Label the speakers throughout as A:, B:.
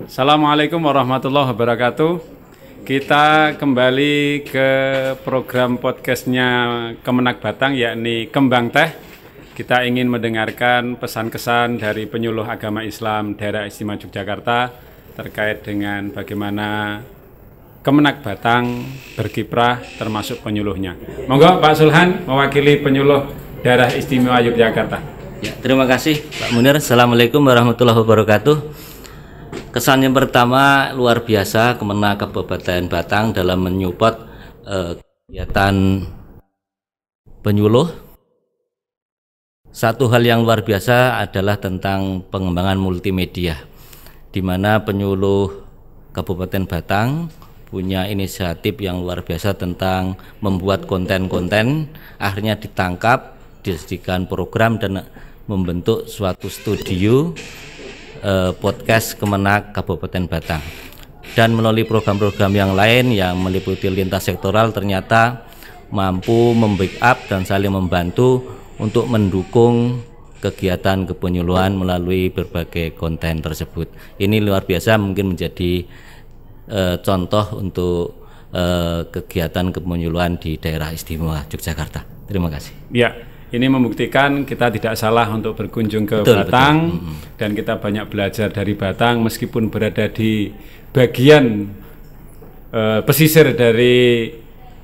A: Assalamualaikum warahmatullahi wabarakatuh. Kita kembali ke program podcastnya Kemenak Batang yakni Kembang Teh. Kita ingin mendengarkan pesan kesan dari penyuluh agama Islam daerah istimewa Yogyakarta terkait dengan bagaimana Kemenak Batang berkiprah
B: termasuk penyuluhnya.
A: Monggo Pak Sulhan mewakili penyuluh daerah istimewa Yogyakarta.
B: Ya, terima kasih Pak Munir. Assalamualaikum warahmatullahi wabarakatuh. Kesan yang pertama luar biasa Kemena Kabupaten Batang dalam menyupport eh, kegiatan penyuluh. Satu hal yang luar biasa adalah tentang pengembangan multimedia, di mana penyuluh Kabupaten Batang punya inisiatif yang luar biasa tentang membuat konten-konten akhirnya ditangkap dijadikan program dan membentuk suatu studio eh, podcast Kemenak Kabupaten Batang. Dan melalui program-program yang lain yang meliputi lintas sektoral ternyata mampu membackup dan saling membantu untuk mendukung kegiatan kepenyuluhan melalui berbagai konten tersebut. Ini luar biasa mungkin menjadi e, contoh untuk e, kegiatan kepenyuluhan di daerah istimewa Yogyakarta. Terima kasih.
A: Ya, ini membuktikan kita tidak salah untuk berkunjung ke betul, Batang betul. dan kita banyak belajar dari Batang meskipun berada di bagian uh, pesisir dari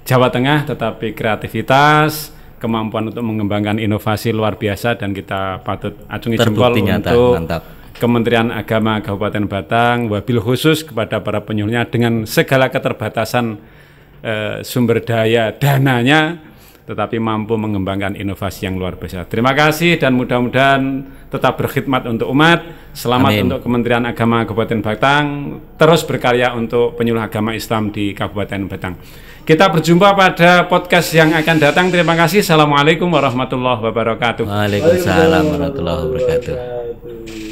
A: Jawa Tengah tetapi kreativitas kemampuan untuk mengembangkan inovasi luar biasa dan kita patut acungi jempol untuk mantap. Kementerian Agama Kabupaten Batang wabil khusus kepada para penyuluhnya dengan segala keterbatasan uh, sumber daya dananya tetapi mampu mengembangkan inovasi yang luar biasa. Terima kasih dan mudah-mudahan tetap berkhidmat untuk umat. Selamat Amin. untuk Kementerian Agama Kabupaten Batang, terus berkarya untuk penyuluh agama Islam di Kabupaten Batang. Kita berjumpa pada podcast yang akan datang. Terima kasih. Assalamualaikum warahmatullahi wabarakatuh. Waalaikumsalam
B: warahmatullahi wabarakatuh.